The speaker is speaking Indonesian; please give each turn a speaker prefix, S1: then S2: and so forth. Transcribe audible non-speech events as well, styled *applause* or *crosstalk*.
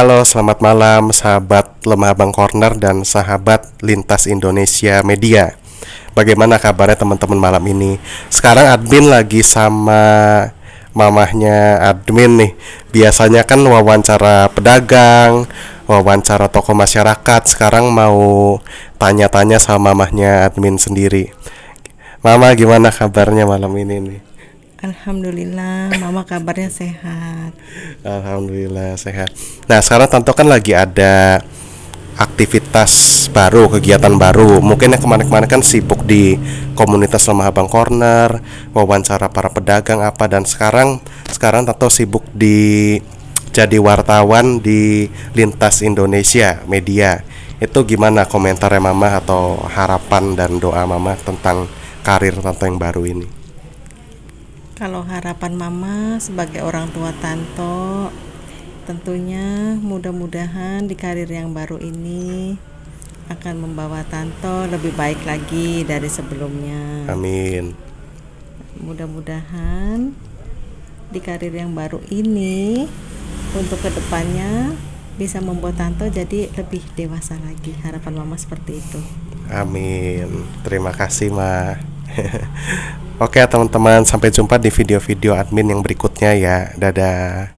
S1: Halo, selamat malam sahabat Lemah Abang Corner dan sahabat Lintas Indonesia Media. Bagaimana kabarnya teman-teman malam ini? Sekarang admin lagi sama mamahnya admin nih. Biasanya kan wawancara pedagang, wawancara toko masyarakat. Sekarang mau tanya-tanya sama mamahnya admin sendiri. Mama gimana kabarnya malam ini nih?
S2: Alhamdulillah, Mama kabarnya sehat.
S1: Alhamdulillah sehat. Nah, sekarang Tanto kan lagi ada aktivitas baru, kegiatan baru. Mungkin yang kemarin-kemarin kan sibuk di komunitas Lemah Abang Corner, wawancara para pedagang apa dan sekarang sekarang Tanto sibuk di jadi wartawan di lintas Indonesia media itu gimana komentarnya mama atau harapan dan doa mama tentang karir Tanto yang baru ini
S2: kalau harapan mama sebagai orang tua Tanto tentunya mudah-mudahan di karir yang baru ini akan membawa Tanto lebih baik lagi dari sebelumnya.
S3: Amin.
S2: Mudah-mudahan di karir yang baru ini untuk kedepannya bisa membuat Tanto jadi lebih dewasa lagi. Harapan Mama seperti itu.
S1: Amin. Terima kasih, Ma. *laughs* Oke teman-teman, sampai jumpa di video-video admin yang berikutnya ya. Dadah.